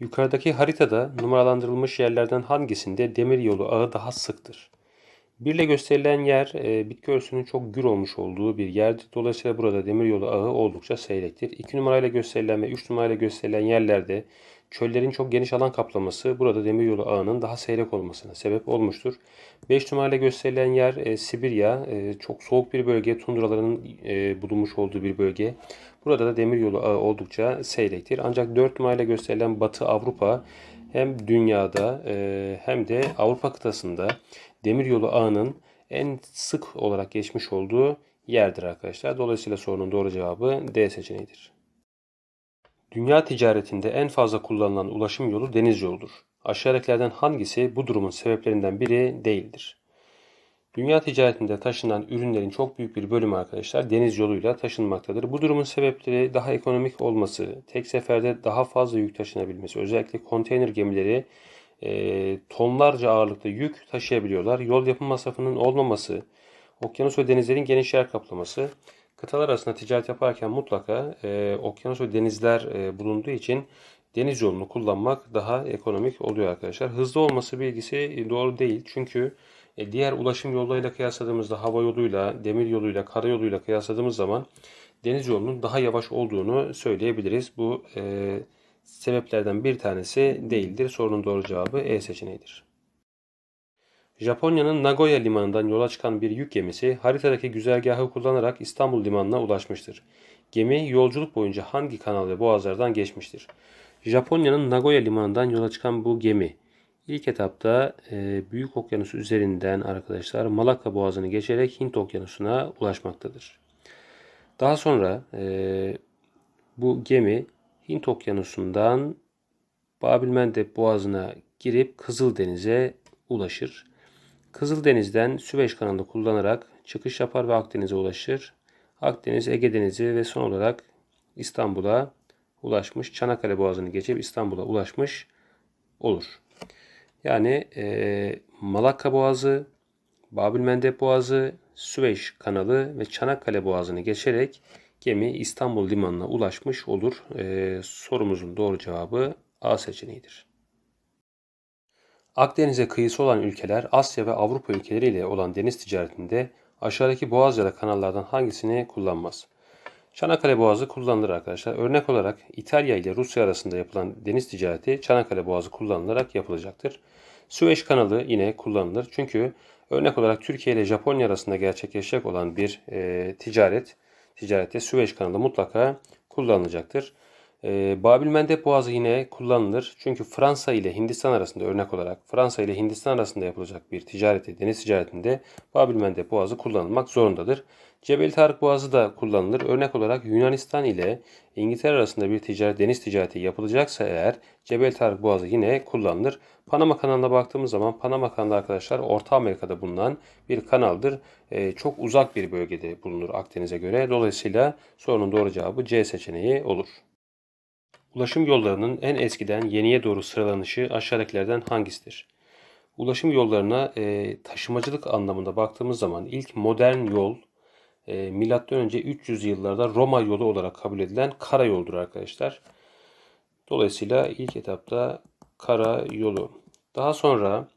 Yukarıdaki haritada numaralandırılmış yerlerden hangisinde demir yolu ağı daha sıktır? 1 ile gösterilen yer e, bitki örtüsünün çok gür olmuş olduğu bir yerdir. Dolayısıyla burada demir yolu ağı oldukça seyrektir. 2 numarayla gösterilen ve 3 numarayla gösterilen yerlerde Çöllerin çok geniş alan kaplaması burada demiryolu ağının daha seyrek olmasına sebep olmuştur. 5 numarayla gösterilen yer e, Sibirya. E, çok soğuk bir bölge. Tundraların e, bulunmuş olduğu bir bölge. Burada da demiryolu ağı oldukça seyrektir. Ancak 4 numarayla gösterilen Batı Avrupa hem dünyada e, hem de Avrupa kıtasında demiryolu ağının en sık olarak geçmiş olduğu yerdir arkadaşlar. Dolayısıyla sorunun doğru cevabı D seçeneğidir. Dünya ticaretinde en fazla kullanılan ulaşım yolu deniz yoludur. Aşağıdakilerden hangisi bu durumun sebeplerinden biri değildir? Dünya ticaretinde taşınan ürünlerin çok büyük bir bölümü arkadaşlar deniz yoluyla taşınmaktadır. Bu durumun sebepleri daha ekonomik olması, tek seferde daha fazla yük taşınabilmesi, özellikle konteyner gemileri e, tonlarca ağırlıkta yük taşıyabiliyorlar. Yol yapım masrafının olmaması, okyanus ve denizlerin geniş yer kaplaması, Kıtalar arasında ticaret yaparken mutlaka e, okyanus ve denizler e, bulunduğu için deniz yolunu kullanmak daha ekonomik oluyor arkadaşlar. Hızlı olması bilgisi e, doğru değil. Çünkü e, diğer ulaşım yollarıyla kıyasladığımızda hava yoluyla, demir yoluyla, karayoluyla kıyasladığımız zaman deniz yolunun daha yavaş olduğunu söyleyebiliriz. Bu e, sebeplerden bir tanesi değildir. Sorunun doğru cevabı E seçeneğidir. Japonya'nın Nagoya limanından yola çıkan bir yük gemisi haritadaki güzergahı kullanarak İstanbul limanına ulaşmıştır. Gemi yolculuk boyunca hangi kanal ve boğazlardan geçmiştir? Japonya'nın Nagoya limanından yola çıkan bu gemi ilk etapta e, Büyük Okyanus üzerinden arkadaşlar Malakka Boğazı'nı geçerek Hint Okyanusu'na ulaşmaktadır. Daha sonra e, bu gemi Hint Okyanusu'ndan Babilmendeb Boğazı'na girip Kızıldeniz'e ulaşır. Kızıldeniz'den Süveyş kanalını kullanarak çıkış yapar ve Akdeniz'e ulaşır. Akdeniz, Ege Denizi ve son olarak İstanbul'a ulaşmış. Çanakkale Boğazı'nı geçip İstanbul'a ulaşmış olur. Yani e, Malakka Boğazı, Babilmendep Boğazı, Süveyş kanalı ve Çanakkale Boğazı'nı geçerek gemi İstanbul limanına ulaşmış olur. E, sorumuzun doğru cevabı A seçeneğidir. Akdeniz'e kıyısı olan ülkeler Asya ve Avrupa ülkeleriyle olan deniz ticaretinde aşağıdaki boğaz ya da kanallardan hangisini kullanmaz? Çanakkale Boğazı kullanılır arkadaşlar. Örnek olarak İtalya ile Rusya arasında yapılan deniz ticareti Çanakkale Boğazı kullanılarak yapılacaktır. Süveyş kanalı yine kullanılır. Çünkü örnek olarak Türkiye ile Japonya arasında gerçekleşecek olan bir e, ticaret ticarette Süveyş kanalı mutlaka kullanılacaktır. Ee, Babil Mendeb Boğazı yine kullanılır. Çünkü Fransa ile Hindistan arasında örnek olarak Fransa ile Hindistan arasında yapılacak bir ticareti, deniz ticaretinde Babil Mendeb Boğazı kullanılmak zorundadır. Cebel Tarık Boğazı da kullanılır. Örnek olarak Yunanistan ile İngiltere arasında bir ticaret, deniz ticareti yapılacaksa eğer Cebel Tarık Boğazı yine kullanılır. Panama kanalına baktığımız zaman Panama kanalı arkadaşlar Orta Amerika'da bulunan bir kanaldır. Ee, çok uzak bir bölgede bulunur Akdeniz'e göre. Dolayısıyla sorunun doğru cevabı C seçeneği olur. Ulaşım yollarının en eskiden yeniye doğru sıralanışı aşağıdakilerden hangisidir? Ulaşım yollarına e, taşımacılık anlamında baktığımız zaman ilk modern yol e, önce 300 yıllarda Roma yolu olarak kabul edilen kara yoldur arkadaşlar. Dolayısıyla ilk etapta kara yolu. Daha sonra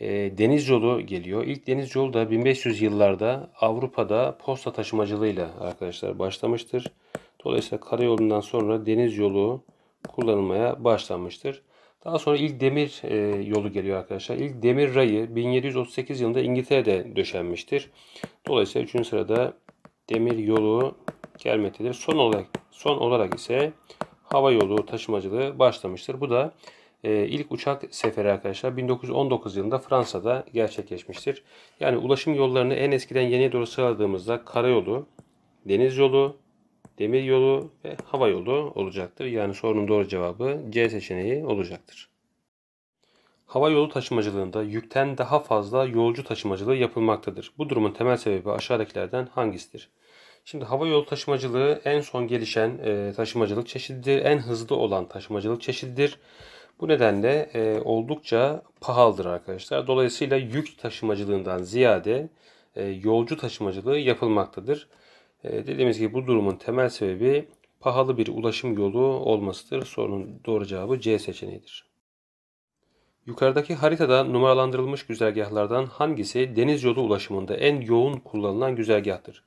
e, deniz yolu geliyor. İlk deniz yolu da 1500 yıllarda Avrupa'da posta taşımacılığıyla arkadaşlar başlamıştır. Dolayısıyla karayolundan sonra deniz yolu kullanılmaya başlanmıştır. Daha sonra ilk demir e, yolu geliyor arkadaşlar. İlk demir rayı 1738 yılında İngiltere'de döşenmiştir. Dolayısıyla 3. sırada demir yolu gelmektedir. Son olarak son olarak ise hava yolu taşımacılığı başlamıştır. Bu da e, ilk uçak seferi arkadaşlar 1919 yılında Fransa'da gerçekleşmiştir. Yani ulaşım yollarını en eskiden yeniye doğru sıraladığımızda karayolu, deniz yolu, demir yolu ve hava yolu olacaktır. Yani sorunun doğru cevabı C seçeneği olacaktır. Hava yolu taşımacılığında yükten daha fazla yolcu taşımacılığı yapılmaktadır. Bu durumun temel sebebi aşağıdakilerden hangisidir? Şimdi hava yolu taşımacılığı en son gelişen e, taşımacılık çeşididir. En hızlı olan taşımacılık çeşididir. Bu nedenle e, oldukça pahalıdır arkadaşlar. Dolayısıyla yük taşımacılığından ziyade e, yolcu taşımacılığı yapılmaktadır. Ee, dediğimiz gibi bu durumun temel sebebi pahalı bir ulaşım yolu olmasıdır. Sorunun doğru cevabı C seçeneğidir. Yukarıdaki haritada numaralandırılmış güzergahlardan hangisi deniz yolu ulaşımında en yoğun kullanılan güzergahtır?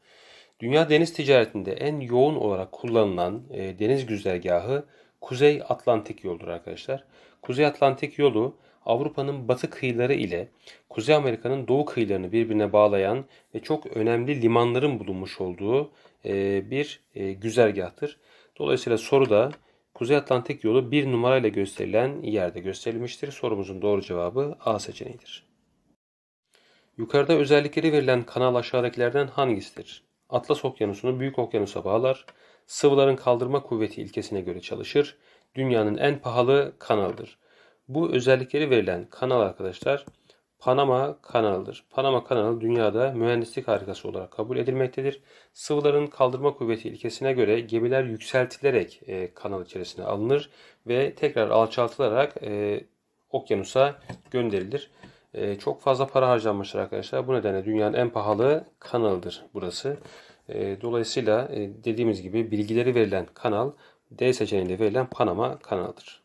Dünya deniz ticaretinde en yoğun olarak kullanılan e, deniz güzergahı Kuzey Atlantik yoldur arkadaşlar. Kuzey Atlantik yolu Avrupa'nın batı kıyıları ile Kuzey Amerika'nın doğu kıyılarını birbirine bağlayan ve çok önemli limanların bulunmuş olduğu e, bir e, güzergahtır. Dolayısıyla soruda Kuzey Atlantik yolu bir numarayla gösterilen yerde gösterilmiştir. Sorumuzun doğru cevabı A seçeneğidir. Yukarıda özellikleri verilen kanal aşağıdakilerden hangisidir? Atlas Okyanusu'nu Büyük Okyanus'a bağlar, sıvıların kaldırma kuvveti ilkesine göre çalışır, dünyanın en pahalı kanaldır. Bu özellikleri verilen kanal arkadaşlar Panama kanalıdır. Panama kanalı dünyada mühendislik harikası olarak kabul edilmektedir. Sıvıların kaldırma kuvveti ilkesine göre gemiler yükseltilerek e, kanal içerisine alınır ve tekrar alçaltılarak e, okyanusa gönderilir. E, çok fazla para harcanmıştır arkadaşlar. Bu nedenle dünyanın en pahalı kanalıdır burası. E, dolayısıyla e, dediğimiz gibi bilgileri verilen kanal D seçeneğinde verilen Panama kanalıdır.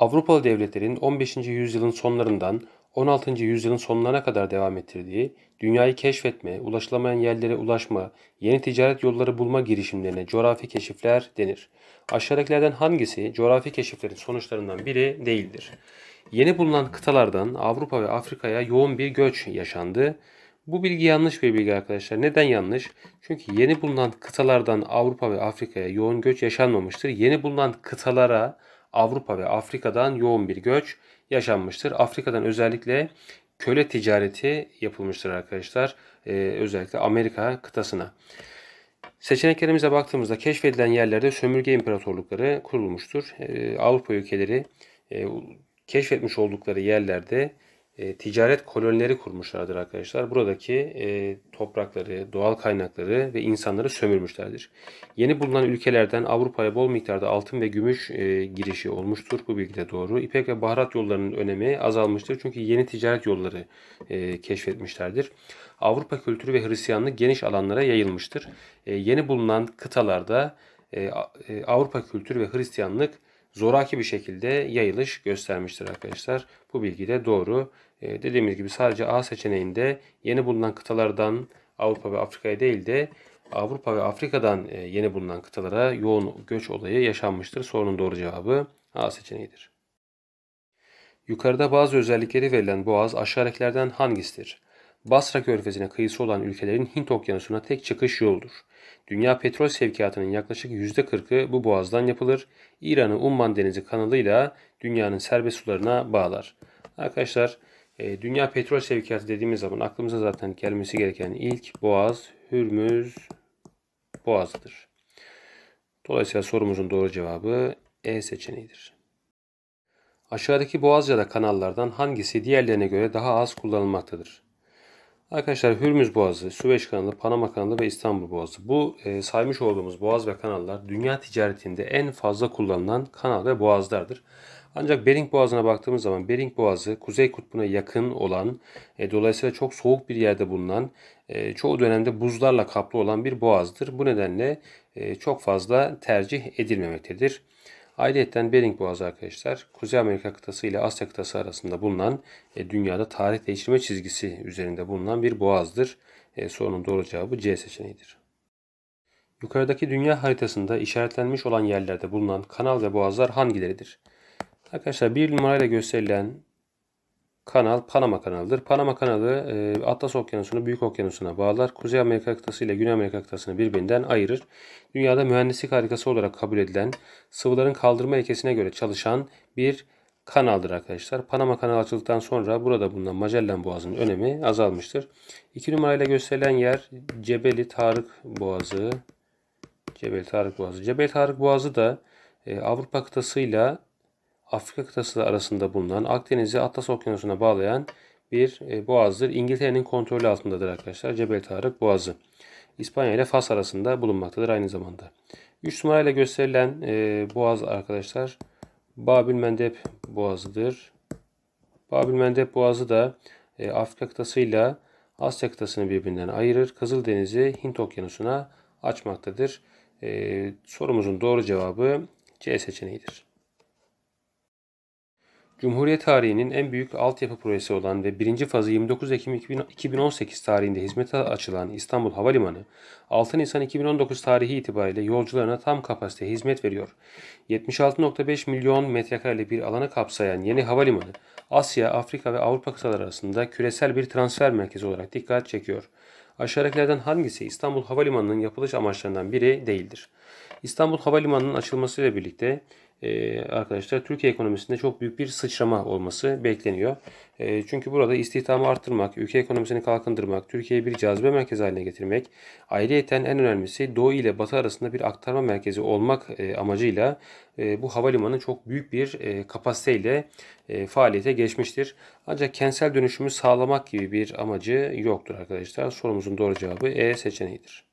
Avrupalı devletlerin 15. yüzyılın sonlarından 16. yüzyılın sonlarına kadar devam ettirdiği dünyayı keşfetme, ulaşılamayan yerlere ulaşma, yeni ticaret yolları bulma girişimlerine coğrafi keşifler denir. Aşağıdakilerden hangisi coğrafi keşiflerin sonuçlarından biri değildir? Yeni bulunan kıtalardan Avrupa ve Afrika'ya yoğun bir göç yaşandı. Bu bilgi yanlış bir bilgi arkadaşlar. Neden yanlış? Çünkü yeni bulunan kıtalardan Avrupa ve Afrika'ya yoğun göç yaşanmamıştır. Yeni bulunan kıtalara Avrupa ve Afrika'dan yoğun bir göç yaşanmıştır. Afrika'dan özellikle köle ticareti yapılmıştır arkadaşlar. Ee, özellikle Amerika kıtasına. Seçeneklerimize baktığımızda keşfedilen yerlerde sömürge imparatorlukları kurulmuştur. Ee, Avrupa ülkeleri e, keşfetmiş oldukları yerlerde e, ticaret kolonileri kurmuşlardır arkadaşlar. Buradaki e, toprakları, doğal kaynakları ve insanları sömürmüşlerdir. Yeni bulunan ülkelerden Avrupa'ya bol miktarda altın ve gümüş e, girişi olmuştur. Bu bilgi de doğru. İpek ve baharat yollarının önemi azalmıştır. Çünkü yeni ticaret yolları e, keşfetmişlerdir. Avrupa kültürü ve Hristiyanlık geniş alanlara yayılmıştır. E, yeni bulunan kıtalarda e, e Avrupa kültürü ve Hristiyanlık zoraki bir şekilde yayılış göstermiştir arkadaşlar. Bu bilgi de doğru. E, dediğimiz gibi sadece A seçeneğinde yeni bulunan kıtalardan Avrupa ve Afrika'ya değil de Avrupa ve Afrika'dan e, yeni bulunan kıtalara yoğun göç olayı yaşanmıştır. Sorunun doğru cevabı A seçeneğidir. Yukarıda bazı özellikleri verilen boğaz aşağıdakilerden hangisidir? Basra körfezine kıyısı olan ülkelerin Hint okyanusuna tek çıkış yoldur. Dünya petrol sevkiyatının yaklaşık %40'ı bu boğazdan yapılır. İran'ı Umman Denizi kanalıyla dünyanın serbest sularına bağlar. Arkadaşlar e, dünya petrol sevkiyatı dediğimiz zaman aklımıza zaten gelmesi gereken ilk boğaz Hürmüz boğazıdır. Dolayısıyla sorumuzun doğru cevabı E seçeneğidir. Aşağıdaki Boğazca'da kanallardan hangisi diğerlerine göre daha az kullanılmaktadır? Arkadaşlar Hürmüz Boğazı, Süveyş Kanalı, Panama Kanalı ve İstanbul Boğazı. Bu e, saymış olduğumuz boğaz ve kanallar dünya ticaretinde en fazla kullanılan kanal ve boğazlardır. Ancak Bering Boğazı'na baktığımız zaman Bering Boğazı Kuzey Kutbu'na yakın olan, e, dolayısıyla çok soğuk bir yerde bulunan, e, çoğu dönemde buzlarla kaplı olan bir boğazdır. Bu nedenle e, çok fazla tercih edilmemektedir. Ayrıca Bering Boğazı arkadaşlar Kuzey Amerika kıtası ile Asya kıtası arasında bulunan e, dünyada tarih değiştirme çizgisi üzerinde bulunan bir boğazdır. E, sorunun doğru cevabı C seçeneğidir. Yukarıdaki dünya haritasında işaretlenmiş olan yerlerde bulunan kanal ve boğazlar hangileridir? Arkadaşlar bir numarayla gösterilen kanal Panama kanalıdır. Panama kanalı e, Atlas Okyanusu'nu Büyük Okyanusu'na bağlar. Kuzey Amerika kıtası ile Güney Amerika kıtasını birbirinden ayırır. Dünyada mühendislik harikası olarak kabul edilen sıvıların kaldırma ilkesine göre çalışan bir kanaldır arkadaşlar. Panama kanalı açıldıktan sonra burada bulunan Magellan Boğazı'nın önemi azalmıştır. 2 numarayla gösterilen yer Cebeli Tarık Boğazı. Cebeli Tarık Boğazı. Cebeli Tarık Boğazı da e, Avrupa kıtasıyla Afrika kıtası arasında bulunan Akdeniz'i Atlas Okyanusu'na bağlayan bir e, boğazdır. İngiltere'nin kontrolü altındadır arkadaşlar. Cebel Tarık Boğazı. İspanya ile Fas arasında bulunmaktadır aynı zamanda. 3 numarayla gösterilen e, boğaz arkadaşlar Babil Mendeb Boğazı'dır. Babil Mendeb Boğazı da e, Afrika kıtasıyla Asya kıtasını birbirinden ayırır. Kızıldeniz'i Hint okyanusuna açmaktadır. E, sorumuzun doğru cevabı C seçeneğidir. Cumhuriyet tarihinin en büyük altyapı projesi olan ve birinci fazı 29 Ekim 2018 tarihinde hizmete açılan İstanbul Havalimanı, 6 Nisan 2019 tarihi itibariyle yolcularına tam kapasite hizmet veriyor. 76.5 milyon metrekare bir alanı kapsayan yeni havalimanı, Asya, Afrika ve Avrupa kıtaları arasında küresel bir transfer merkezi olarak dikkat çekiyor. Aşağıdakilerden hangisi İstanbul Havalimanı'nın yapılış amaçlarından biri değildir? İstanbul Havalimanı'nın açılmasıyla birlikte e, arkadaşlar Türkiye ekonomisinde çok büyük bir sıçrama olması bekleniyor. E, çünkü burada istihdamı arttırmak, ülke ekonomisini kalkındırmak, Türkiye'yi bir cazibe merkezi haline getirmek, ayrıyeten en önemlisi Doğu ile Batı arasında bir aktarma merkezi olmak e, amacıyla e, bu havalimanı çok büyük bir e, kapasiteyle e, faaliyete geçmiştir. Ancak kentsel dönüşümü sağlamak gibi bir amacı yoktur arkadaşlar. Sorumuzun doğru cevabı E seçeneğidir.